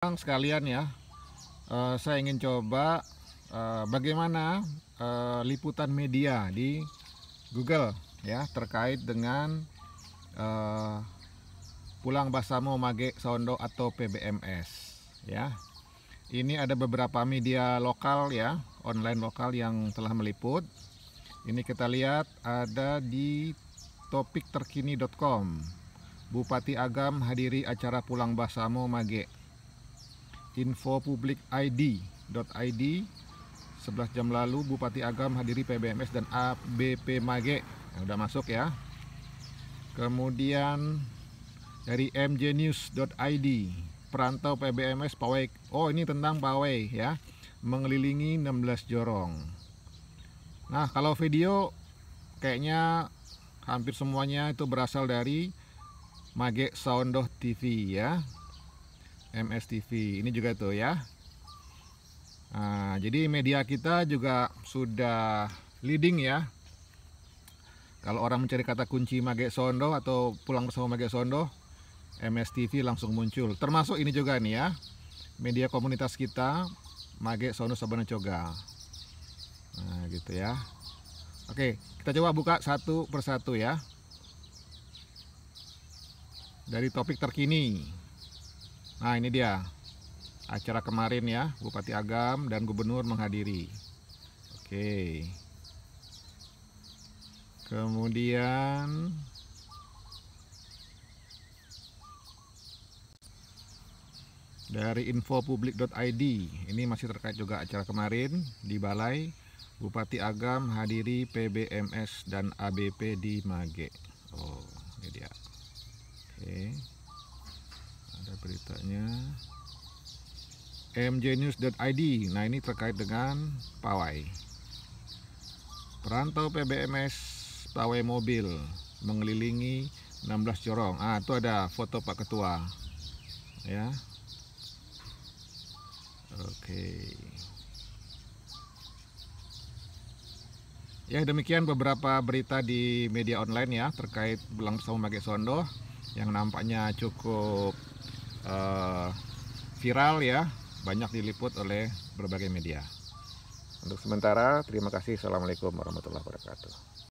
Sekarang sekalian ya, uh, saya ingin coba uh, bagaimana uh, liputan media di Google ya terkait dengan uh, pulang basamo mage sondo atau PBMS ya. Ini ada beberapa media lokal ya, online lokal yang telah meliput. Ini kita lihat ada di topikterkini.com. Bupati Agam hadiri acara pulang basamo mage infopublikid.id Sebelas jam lalu Bupati Agam hadiri PBMS dan ABP Mage yang udah masuk ya kemudian dari mjnews.id perantau PBMS pawai oh ini tentang pawai ya mengelilingi 16 jorong nah kalau video kayaknya hampir semuanya itu berasal dari Mage Soundoh TV ya MSTV ini juga tuh ya nah, jadi media kita juga sudah leading ya kalau orang mencari kata kunci Mage Sondo atau pulang bersama Mage Sondo MSTV langsung muncul termasuk ini juga nih ya media komunitas kita Mage Sondo Sabana Coga nah gitu ya Oke, kita coba buka satu persatu ya. Dari topik terkini. Nah ini dia acara kemarin ya Bupati Agam dan Gubernur menghadiri. Oke. Kemudian dari infopublik.id ini masih terkait juga acara kemarin di Balai Bupati Agam hadiri PBMS dan ABP di Mage. Oh, ini dia. Oke. Okay beritanya mjnews.id nah ini terkait dengan pawai perantau PBMS pawai mobil mengelilingi 16 corong. ah itu ada foto Pak Ketua ya oke ya demikian beberapa berita di media online ya terkait belang bersama pakai sondo yang nampaknya cukup uh, viral ya, banyak diliput oleh berbagai media. Untuk sementara, terima kasih. Assalamualaikum warahmatullahi wabarakatuh.